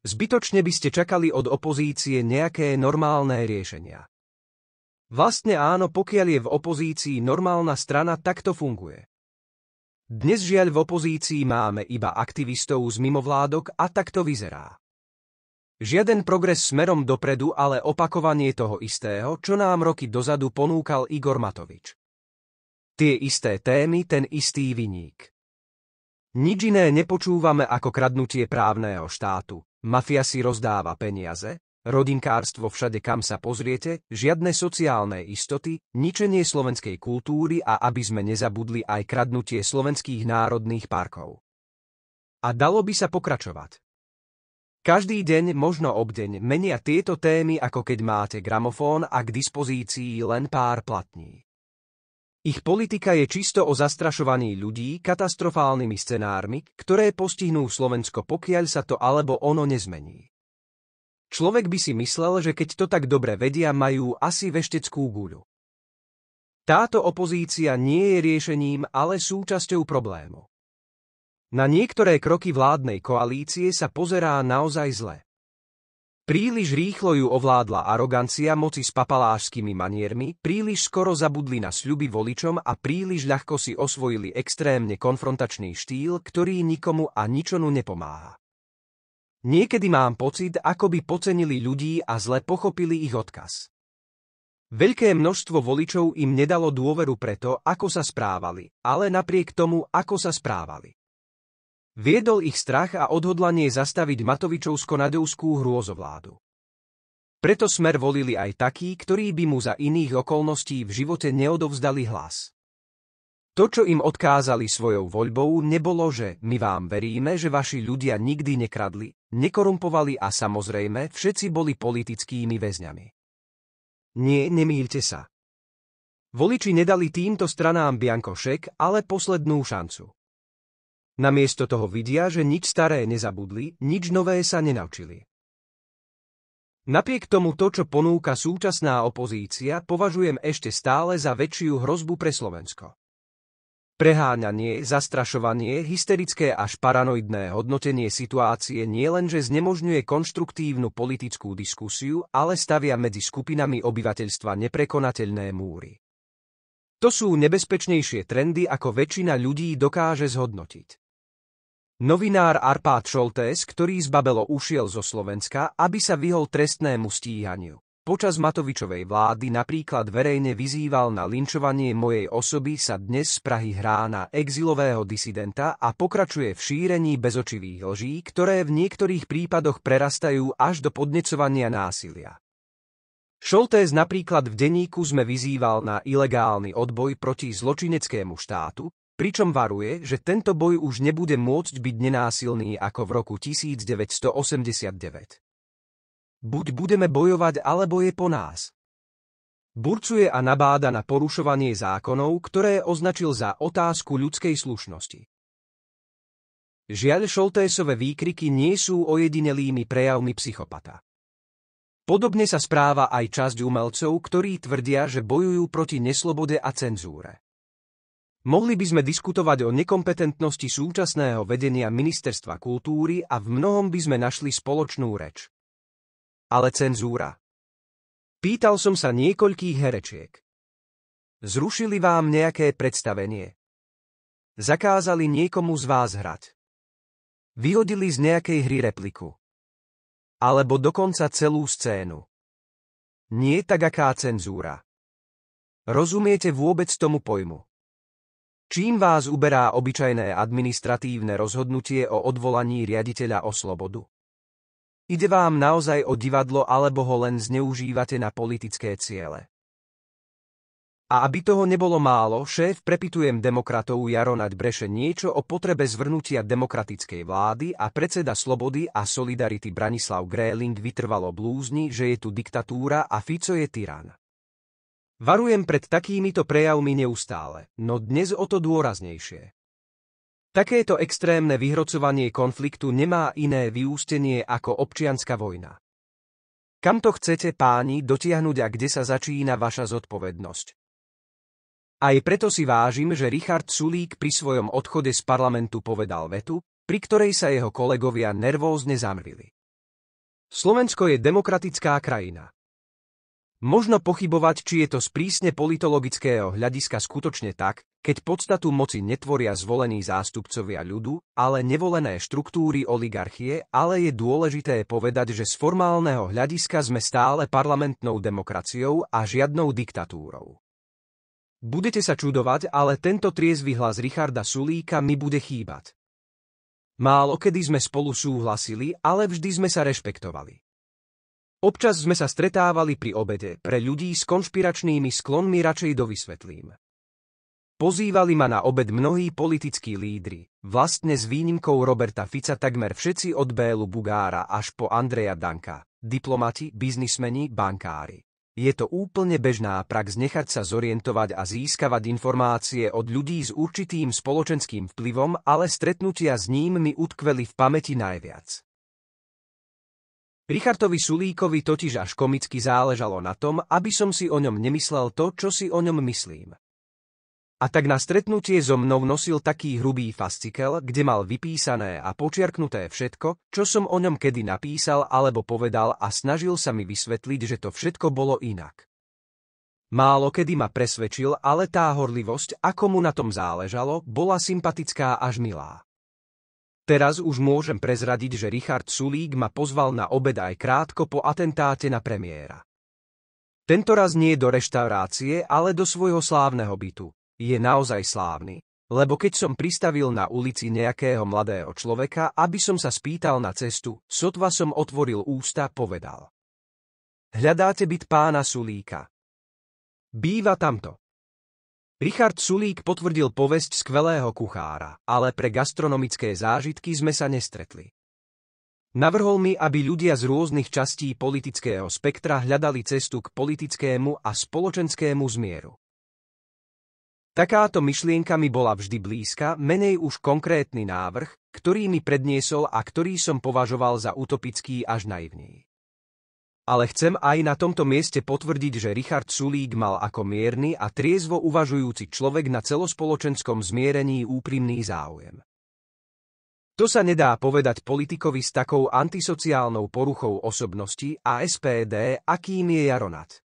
Zbytočne by ste čakali od opozície nejaké normálne riešenia. Vlastne áno, pokiaľ je v opozícii normálna strana, takto funguje. Dnes žiaľ v opozícii máme iba aktivistov z mimovládok a takto vyzerá. Žiaden progres smerom dopredu, ale opakovanie toho istého, čo nám roky dozadu ponúkal Igor Matovič. Tie isté témy, ten istý vyník. Nič iné nepočúvame ako kradnutie právneho štátu, Mafia si rozdáva peniaze, rodinkárstvo všade kam sa pozriete, žiadne sociálne istoty, ničenie slovenskej kultúry a aby sme nezabudli aj kradnutie slovenských národných parkov. A dalo by sa pokračovať. Každý deň, možno obdeň, menia tieto témy ako keď máte gramofón a k dispozícii len pár platní. Ich politika je čisto o zastrašovaní ľudí katastrofálnymi scenármi, ktoré postihnú Slovensko pokiaľ sa to alebo ono nezmení. Človek by si myslel, že keď to tak dobre vedia, majú asi vešteckú guľu. Táto opozícia nie je riešením, ale súčasťou problému. Na niektoré kroky vládnej koalície sa pozerá naozaj zle. Príliš rýchlo ju ovládla arogancia moci s papalášskými maniermi, príliš skoro zabudli na sľuby voličom a príliš ľahko si osvojili extrémne konfrontačný štýl, ktorý nikomu a ničonu nepomáha. Niekedy mám pocit, ako by pocenili ľudí a zle pochopili ich odkaz. Veľké množstvo voličov im nedalo dôveru preto, ako sa správali, ale napriek tomu, ako sa správali. Viedol ich strach a odhodlanie zastaviť Matovičovsko-nadeuskú hrôzovládu. Preto smer volili aj takí, ktorí by mu za iných okolností v živote neodovzdali hlas. To, čo im odkázali svojou voľbou, nebolo, že my vám veríme, že vaši ľudia nikdy nekradli, nekorumpovali a samozrejme všetci boli politickými väzňami. Nie, nemýlte sa. Voliči nedali týmto stranám Biankošek, ale poslednú šancu. Namiesto toho vidia, že nič staré nezabudli, nič nové sa nenaučili. Napriek tomu to, čo ponúka súčasná opozícia, považujem ešte stále za väčšiu hrozbu pre Slovensko. Preháňanie, zastrašovanie, hysterické až paranoidné hodnotenie situácie nielenže znemožňuje konštruktívnu politickú diskusiu, ale stavia medzi skupinami obyvateľstva neprekonateľné múry. To sú nebezpečnejšie trendy, ako väčšina ľudí dokáže zhodnotiť. Novinár Arpád Šoltés, ktorý z Babelo ušiel zo Slovenska, aby sa vyhol trestnému stíhaniu. Počas Matovičovej vlády napríklad verejne vyzýval na linčovanie mojej osoby sa dnes z Prahy hrá na exilového disidenta a pokračuje v šírení bezočivých lží, ktoré v niektorých prípadoch prerastajú až do podnecovania násilia. Šoltés napríklad v denníku sme vyzýval na ilegálny odboj proti zločineckému štátu, pričom varuje, že tento boj už nebude môcť byť nenásilný ako v roku 1989. Buď budeme bojovať, alebo je po nás. Burcuje a nabáda na porušovanie zákonov, ktoré označil za otázku ľudskej slušnosti. Žiaľ Šoltésové výkriky nie sú ojedinelými prejavmi psychopata. Podobne sa správa aj časť umelcov, ktorí tvrdia, že bojujú proti neslobode a cenzúre. Mohli by sme diskutovať o nekompetentnosti súčasného vedenia Ministerstva kultúry a v mnohom by sme našli spoločnú reč. Ale cenzúra. Pýtal som sa niekoľkých herečiek. Zrušili vám nejaké predstavenie? Zakázali niekomu z vás hrať? Vyhodili z nejakej hry repliku? Alebo dokonca celú scénu? Nie tak aká cenzúra. Rozumiete vôbec tomu pojmu? čím vás uberá obyčajné administratívne rozhodnutie o odvolaní riaditeľa o slobodu. Ide vám naozaj o divadlo alebo ho len zneužívate na politické ciele. A aby toho nebolo málo, šéf prepitujem demokratov Jaronať Breše niečo o potrebe zvrnutia demokratickej vlády a predseda Slobody a Solidarity Branislav Gréling vytrvalo blúzni, že je tu diktatúra a Fico je tyran. Varujem pred takýmito prejavmi neustále, no dnes o to dôraznejšie. Takéto extrémne vyhrocovanie konfliktu nemá iné vyústenie ako občianská vojna. Kam to chcete, páni, dotiahnuť a kde sa začína vaša zodpovednosť? Aj preto si vážim, že Richard Sulík pri svojom odchode z parlamentu povedal vetu, pri ktorej sa jeho kolegovia nervózne zamrili. Slovensko je demokratická krajina. Možno pochybovať, či je to z prísne politologického hľadiska skutočne tak, keď podstatu moci netvoria zvolení zástupcovia ľudu, ale nevolené štruktúry oligarchie, ale je dôležité povedať, že z formálneho hľadiska sme stále parlamentnou demokraciou a žiadnou diktatúrou. Budete sa čudovať, ale tento triezvy hlas Richarda Sulíka mi bude chýbať. Málo kedy sme spolu súhlasili, ale vždy sme sa rešpektovali. Občas sme sa stretávali pri obede pre ľudí s konšpiračnými sklonmi radšej dovysvetlím. Pozývali ma na obed mnohí politickí lídry, vlastne s výnimkou Roberta Fica takmer všetci od Bélu Bugára až po Andreja Danka, diplomati, biznismeni, bankári. Je to úplne bežná prax nechať sa zorientovať a získavať informácie od ľudí s určitým spoločenským vplyvom, ale stretnutia s ním mi utkveli v pamäti najviac. Richardovi Sulíkovi totiž až komicky záležalo na tom, aby som si o ňom nemyslel to, čo si o ňom myslím. A tak na stretnutie so mnou nosil taký hrubý fascikel, kde mal vypísané a počiarknuté všetko, čo som o ňom kedy napísal alebo povedal a snažil sa mi vysvetliť, že to všetko bolo inak. Málo kedy ma presvedčil, ale tá horlivosť, ako mu na tom záležalo, bola sympatická až milá. Teraz už môžem prezradiť, že Richard Sulík ma pozval na obed aj krátko po atentáte na premiéra. raz nie do reštaurácie, ale do svojho slávneho bytu. Je naozaj slávny. Lebo keď som pristavil na ulici nejakého mladého človeka, aby som sa spýtal na cestu, sotva som otvoril ústa, povedal. Hľadáte byt pána Sulíka. Býva tamto. Richard Sulík potvrdil povesť skvelého kuchára, ale pre gastronomické zážitky sme sa nestretli. Navrhol mi, aby ľudia z rôznych častí politického spektra hľadali cestu k politickému a spoločenskému zmieru. Takáto myšlienka mi bola vždy blízka, menej už konkrétny návrh, ktorý mi predniesol a ktorý som považoval za utopický až naivný ale chcem aj na tomto mieste potvrdiť, že Richard Sulík mal ako mierny a triezvo uvažujúci človek na celospoločenskom zmierení úprimný záujem. To sa nedá povedať politikovi s takou antisociálnou poruchou osobnosti a SPD, akým je Jaronat.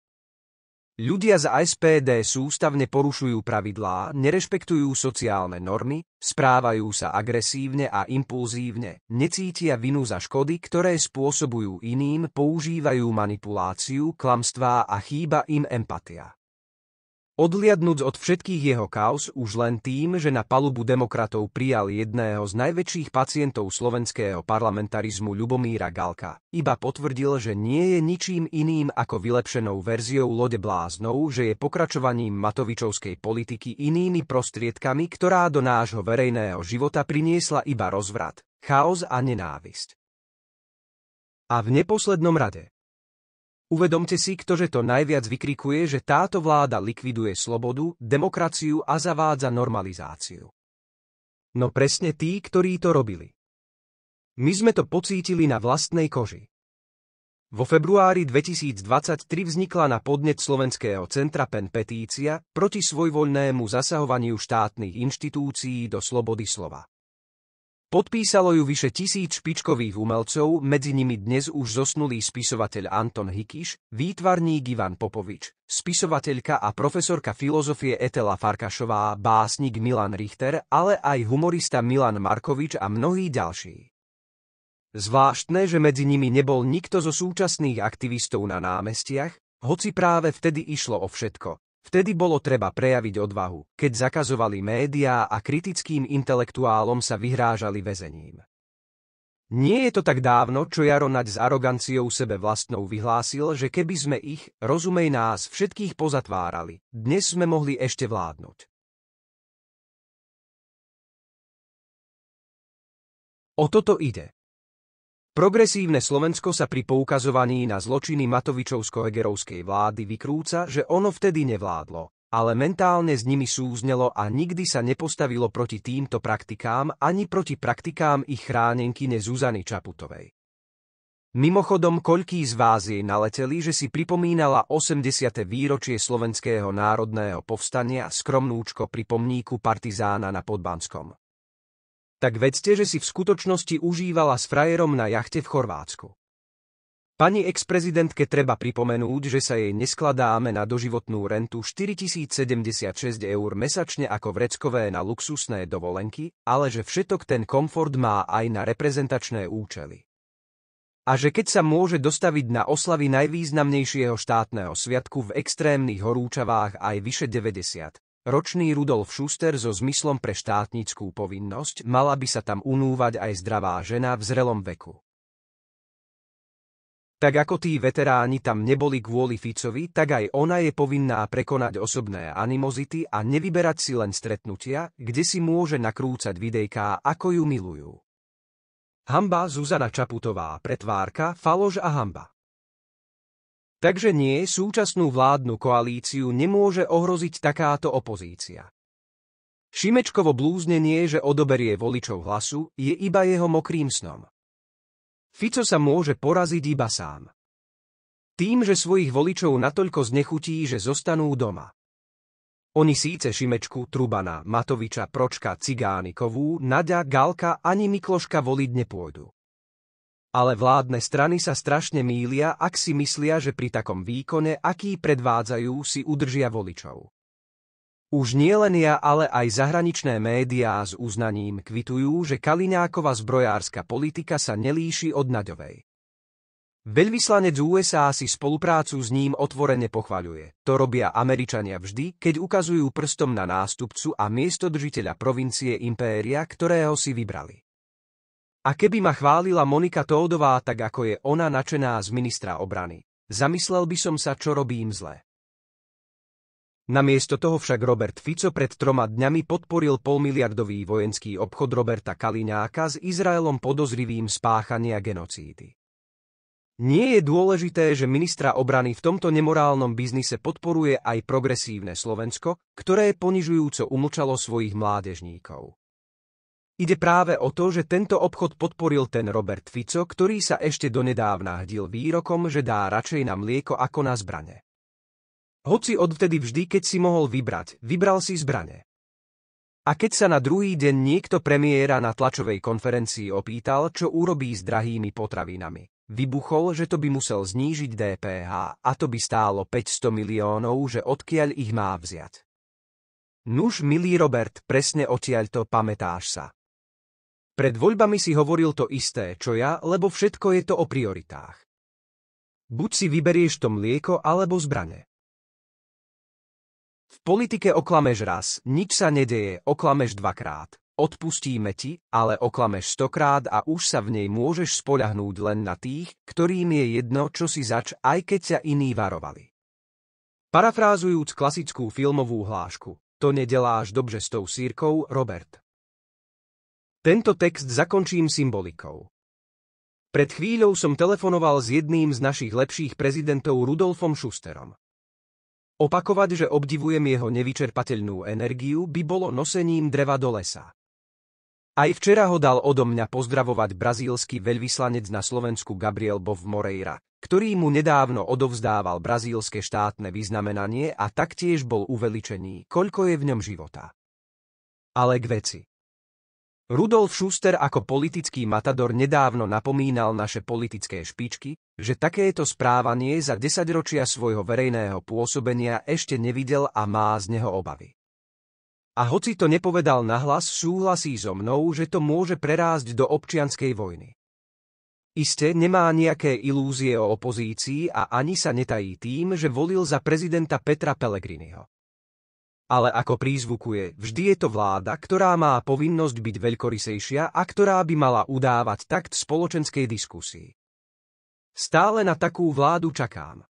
Ľudia z SPD sústavne porušujú pravidlá, nerešpektujú sociálne normy, správajú sa agresívne a impulzívne, necítia vinu za škody, ktoré spôsobujú iným, používajú manipuláciu, klamstvá a chýba im empatia. Odliadnúc od všetkých jeho kaos už len tým, že na palubu demokratov prijal jedného z najväčších pacientov slovenského parlamentarizmu Ľubomíra Galka, iba potvrdil, že nie je ničím iným ako vylepšenou verziou lode bláznov, že je pokračovaním Matovičovskej politiky inými prostriedkami, ktorá do nášho verejného života priniesla iba rozvrat, chaos a nenávisť. A v neposlednom rade, Uvedomte si, ktože to najviac vykrikuje, že táto vláda likviduje slobodu, demokraciu a zavádza normalizáciu. No presne tí, ktorí to robili. My sme to pocítili na vlastnej koži. Vo februári 2023 vznikla na podnet Slovenského centra PEN petícia proti svojvoľnému zasahovaniu štátnych inštitúcií do slobody slova. Podpísalo ju vyše tisíc špičkových umelcov, medzi nimi dnes už zosnulý spisovateľ Anton Hikiš, výtvarník Ivan Popovič, spisovateľka a profesorka filozofie Etela Farkašová, básnik Milan Richter, ale aj humorista Milan Markovič a mnohí ďalší. Zvláštne, že medzi nimi nebol nikto zo súčasných aktivistov na námestiach, hoci práve vtedy išlo o všetko, Vtedy bolo treba prejaviť odvahu, keď zakazovali médiá a kritickým intelektuálom sa vyhrážali väzením. Nie je to tak dávno, čo Jaro Naď s aroganciou sebe vlastnou vyhlásil, že keby sme ich, rozumej nás, všetkých pozatvárali, dnes sme mohli ešte vládnuť. O toto ide. Progresívne Slovensko sa pri poukazovaní na zločiny Matovičovsko-Egerovskej vlády vykrúca, že ono vtedy nevládlo, ale mentálne s nimi súznelo a nikdy sa nepostavilo proti týmto praktikám ani proti praktikám ich chránenkyne Zuzany Čaputovej. Mimochodom, koľký z vás jej naleteli, že si pripomínala 80. výročie Slovenského národného povstania skromnúčko pri pomníku partizána na Podbanskom tak vedzte, že si v skutočnosti užívala s frajerom na jachte v Chorvátsku. Pani ex-prezidentke treba pripomenúť, že sa jej neskladáme na doživotnú rentu 4076 eur mesačne ako vreckové na luxusné dovolenky, ale že všetok ten komfort má aj na reprezentačné účely. A že keď sa môže dostaviť na oslavy najvýznamnejšieho štátneho sviatku v extrémnych horúčavách aj vyše 90, Ročný Rudolf Schuster so zmyslom pre štátnickú povinnosť mala by sa tam unúvať aj zdravá žena v zrelom veku. Tak ako tí veteráni tam neboli kvôli Ficovi, tak aj ona je povinná prekonať osobné animozity a nevyberať si len stretnutia, kde si môže nakrúcať videjká, ako ju milujú. Hamba Zuzana Čaputová, pretvárka, falož a hamba. Takže nie, súčasnú vládnu koalíciu nemôže ohroziť takáto opozícia. Šimečkovo blúznenie, že odoberie voličov hlasu, je iba jeho mokrým snom. Fico sa môže poraziť iba sám. Tým, že svojich voličov natoľko znechutí, že zostanú doma. Oni síce Šimečku, Trubana, Matoviča, Pročka, cigánikovú, Nadia, Galka ani Mikloška voliť nepôjdu ale vládne strany sa strašne mýlia, ak si myslia, že pri takom výkone, aký predvádzajú, si udržia voličov. Už nie len ja, ale aj zahraničné médiá s uznaním kvitujú, že Kaliňákova zbrojárska politika sa nelíši od Naďovej. Veľvyslanec USA si spoluprácu s ním otvorene pochvaľuje. To robia Američania vždy, keď ukazujú prstom na nástupcu a miestodržiteľa provincie impéria, ktorého si vybrali. A keby ma chválila Monika Tódová tak ako je ona načená z ministra obrany, zamyslel by som sa, čo robím zle. Namiesto toho však Robert Fico pred troma dňami podporil polmiliardový vojenský obchod Roberta Kaliňáka s Izraelom podozrivým spáchania genocídy. Nie je dôležité, že ministra obrany v tomto nemorálnom biznise podporuje aj progresívne Slovensko, ktoré ponižujúco umlčalo svojich mládežníkov. Ide práve o to, že tento obchod podporil ten Robert Fico, ktorý sa ešte donedávna hdil výrokom, že dá radšej na mlieko ako na zbrane. Hoci odvtedy vždy, keď si mohol vybrať, vybral si zbrane. A keď sa na druhý deň niekto premiéra na tlačovej konferencii opýtal, čo urobí s drahými potravinami, vybuchol, že to by musel znížiť DPH a to by stálo 500 miliónov, že odkiaľ ich má vziať. Nuž, milý Robert, presne odtiaľ to pamätáš sa. Pred voľbami si hovoril to isté, čo ja, lebo všetko je to o prioritách. Buď si vyberieš to mlieko alebo zbrane. V politike oklameš raz, nič sa nedeje, oklameš dvakrát. Odpustíme ti, ale oklameš stokrát a už sa v nej môžeš spoľahnúť len na tých, ktorým je jedno, čo si zač, aj keď ťa iní varovali. Parafrázujúc klasickú filmovú hlášku, to nedeláš dobre s tou sírkou, Robert. Tento text zakončím symbolikou. Pred chvíľou som telefonoval s jedným z našich lepších prezidentov Rudolfom Schusterom. Opakovať, že obdivujem jeho nevyčerpateľnú energiu, by bolo nosením dreva do lesa. Aj včera ho dal odo mňa pozdravovať brazílsky veľvyslanec na Slovensku Gabriel Bov Moreira, ktorý mu nedávno odovzdával brazílske štátne vyznamenanie a taktiež bol uveličený, koľko je v ňom života. Ale k veci. Rudolf Schuster ako politický matador nedávno napomínal naše politické špičky, že takéto správanie za desaťročia svojho verejného pôsobenia ešte nevidel a má z neho obavy. A hoci to nepovedal nahlas, súhlasí so mnou, že to môže prerásť do občianskej vojny. Isté nemá nejaké ilúzie o opozícii a ani sa netají tým, že volil za prezidenta Petra Pellegriniho ale ako prízvukuje, vždy je to vláda, ktorá má povinnosť byť veľkorysejšia a ktorá by mala udávať takt spoločenskej diskusii. Stále na takú vládu čakám.